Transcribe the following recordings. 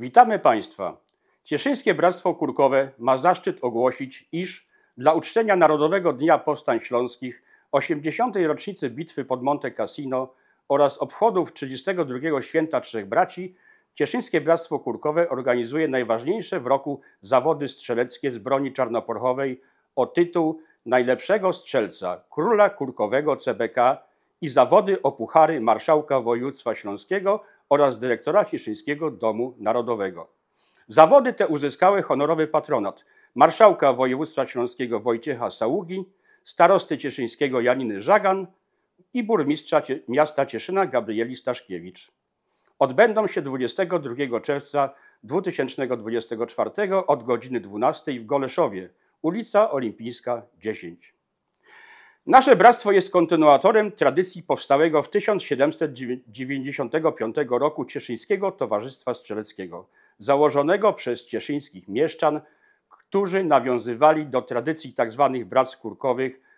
Witamy Państwa. Cieszyńskie Bractwo Kurkowe ma zaszczyt ogłosić, iż dla uczczenia Narodowego Dnia Powstań Śląskich, 80. rocznicy bitwy pod Monte Cassino oraz obchodów 32. Święta Trzech Braci, Cieszyńskie Bractwo Kurkowe organizuje najważniejsze w roku zawody strzeleckie z broni czarnoporchowej o tytuł najlepszego strzelca króla kurkowego CBK i zawody o puchary marszałka województwa śląskiego oraz dyrektora Cieszyńskiego Domu Narodowego. Zawody te uzyskały honorowy patronat marszałka województwa śląskiego Wojciecha Saługi, starosty cieszyńskiego Janiny Żagan i burmistrza miasta Cieszyna Gabrieli Staszkiewicz. Odbędą się 22 czerwca 2024 od godziny 12 w Goleszowie, ulica Olimpijska 10. Nasze bractwo jest kontynuatorem tradycji powstałego w 1795 roku Cieszyńskiego Towarzystwa Strzeleckiego, założonego przez cieszyńskich mieszczan, którzy nawiązywali do tradycji tzw. Tak brac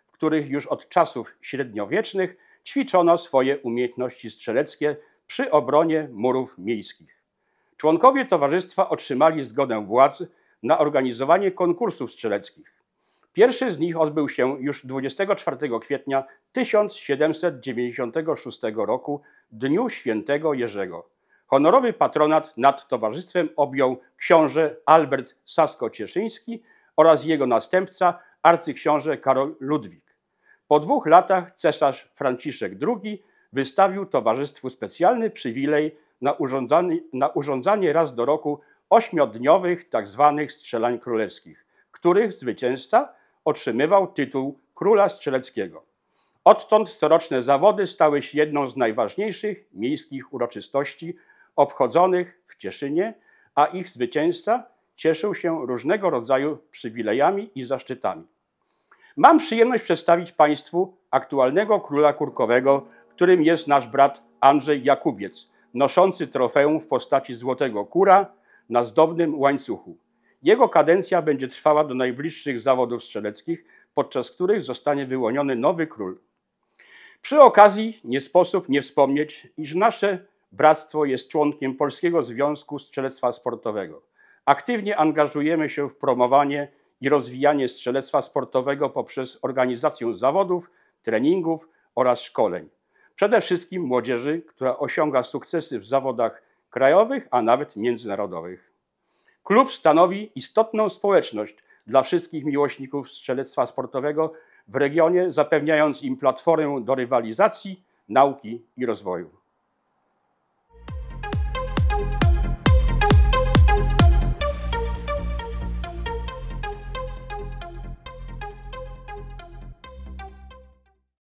w których już od czasów średniowiecznych ćwiczono swoje umiejętności strzeleckie przy obronie murów miejskich. Członkowie towarzystwa otrzymali zgodę władz na organizowanie konkursów strzeleckich. Pierwszy z nich odbył się już 24 kwietnia 1796 roku, dniu świętego Jerzego. Honorowy patronat nad towarzystwem objął książę Albert Sasko-Cieszyński oraz jego następca arcyksiąże Karol Ludwik. Po dwóch latach cesarz Franciszek II wystawił towarzystwu specjalny przywilej na urządzanie, na urządzanie raz do roku ośmiodniowych tzw. Tak strzelań królewskich, których zwycięzca otrzymywał tytuł króla strzeleckiego. Odtąd coroczne zawody stały się jedną z najważniejszych miejskich uroczystości obchodzonych w Cieszynie, a ich zwycięzca cieszył się różnego rodzaju przywilejami i zaszczytami. Mam przyjemność przedstawić Państwu aktualnego króla kurkowego, którym jest nasz brat Andrzej Jakubiec, noszący trofeum w postaci złotego kura na zdobnym łańcuchu. Jego kadencja będzie trwała do najbliższych zawodów strzeleckich, podczas których zostanie wyłoniony nowy król. Przy okazji nie sposób nie wspomnieć, iż nasze bractwo jest członkiem Polskiego Związku Strzelectwa Sportowego. Aktywnie angażujemy się w promowanie i rozwijanie strzelectwa sportowego poprzez organizację zawodów, treningów oraz szkoleń. Przede wszystkim młodzieży, która osiąga sukcesy w zawodach krajowych, a nawet międzynarodowych. Klub stanowi istotną społeczność dla wszystkich miłośników strzelectwa sportowego w regionie, zapewniając im platformę do rywalizacji, nauki i rozwoju.